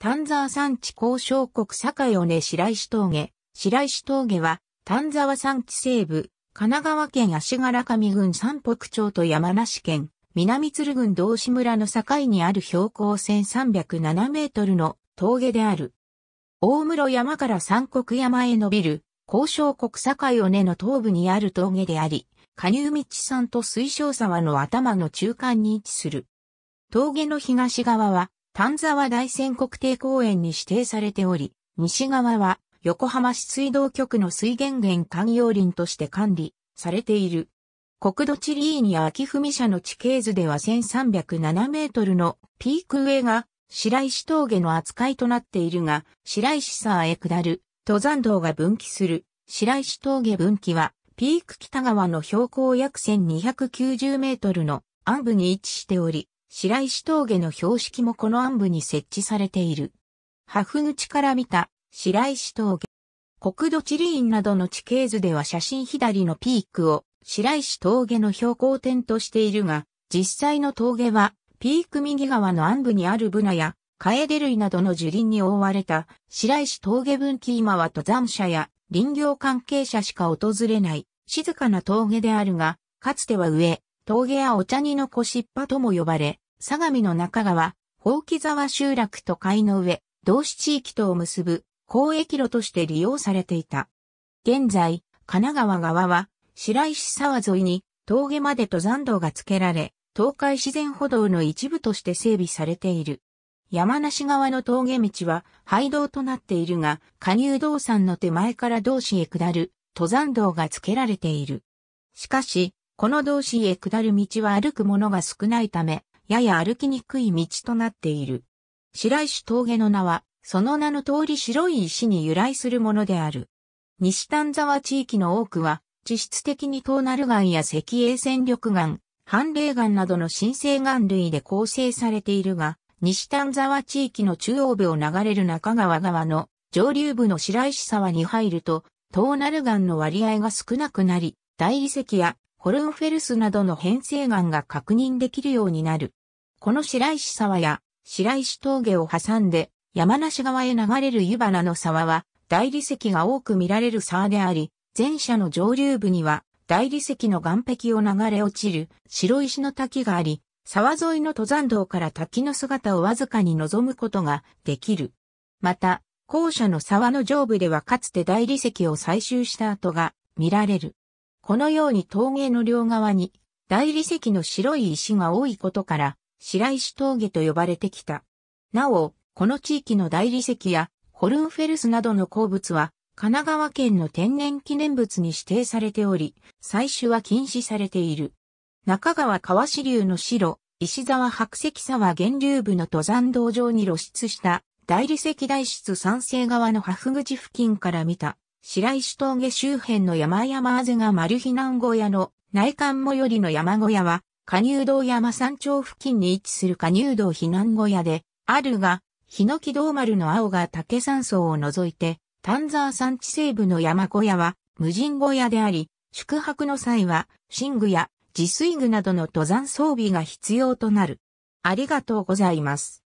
丹沢山地交渉国境尾根白石峠。白石峠は、丹沢山地西部、神奈川県足柄上郡三北町と山梨県、南鶴郡道志村の境にある標高1307メートルの峠である。大室山から三国山へ伸びる、交渉国境尾根の東部にある峠であり、加入道山と水晶沢の頭の中間に位置する。峠の東側は、丹沢大仙国定公園に指定されており、西側は横浜市水道局の水源源環用林として管理されている。国土地理院や秋文社の地形図では1307メートルのピーク上が白石峠の扱いとなっているが、白石沢へ下る登山道が分岐する白石峠分岐はピーク北側の標高約1290メートルの暗部に位置しており、白石峠の標識もこの暗部に設置されている。破風口から見た白石峠。国土地理院などの地形図では写真左のピークを白石峠の標高点としているが、実際の峠はピーク右側の暗部にあるブナやカエデ類などの樹林に覆われた白石峠分岐今は登山者や林業関係者しか訪れない静かな峠であるが、かつては上、峠やお茶にの小しっぱとも呼ばれ、相模の中川、宝木沢集落と海の上、同市地域とを結ぶ交易路として利用されていた。現在、神奈川側は白石沢沿いに峠まで登山道が付けられ、東海自然歩道の一部として整備されている。山梨側の峠道は廃道となっているが、加入道山の手前から道市へ下る登山道が付けられている。しかし、この道市へ下る道は歩く者が少ないため、やや歩きにくい道となっている。白石峠の名は、その名の通り白い石に由来するものである。西丹沢地域の多くは、地質的にトーナル岩や石英戦力岩、半霊岩などの新生岩類で構成されているが、西丹沢地域の中央部を流れる中川川の上流部の白石沢に入ると、トーナル岩の割合が少なくなり、大理石やホルンフェルスなどの変成岩が確認できるようになる。この白石沢や白石峠を挟んで山梨側へ流れる湯花の沢は大理石が多く見られる沢であり、前者の上流部には大理石の岩壁を流れ落ちる白石の滝があり、沢沿いの登山道から滝の姿をわずかに望むことができる。また、校舎の沢の上部ではかつて大理石を採集した跡が見られる。このように峠の両側に大理石の白い石が多いことから白石峠と呼ばれてきた。なお、この地域の大理石やホルンフェルスなどの鉱物は、神奈川県の天然記念物に指定されており、採取は禁止されている。中川川支流の白、石沢白石沢源流部の登山道上に露出した大理石大室山西側の破口付近から見た白石峠周辺の山々あぜが丸避難小屋の内観最寄りの山小屋は加入道山山頂付近に位置する加入道避難小屋で、あるが、日の木道丸の青が竹山荘を除いて、丹沢山地西部の山小屋は、無人小屋であり、宿泊の際は、寝具や自炊具などの登山装備が必要となる。ありがとうございます。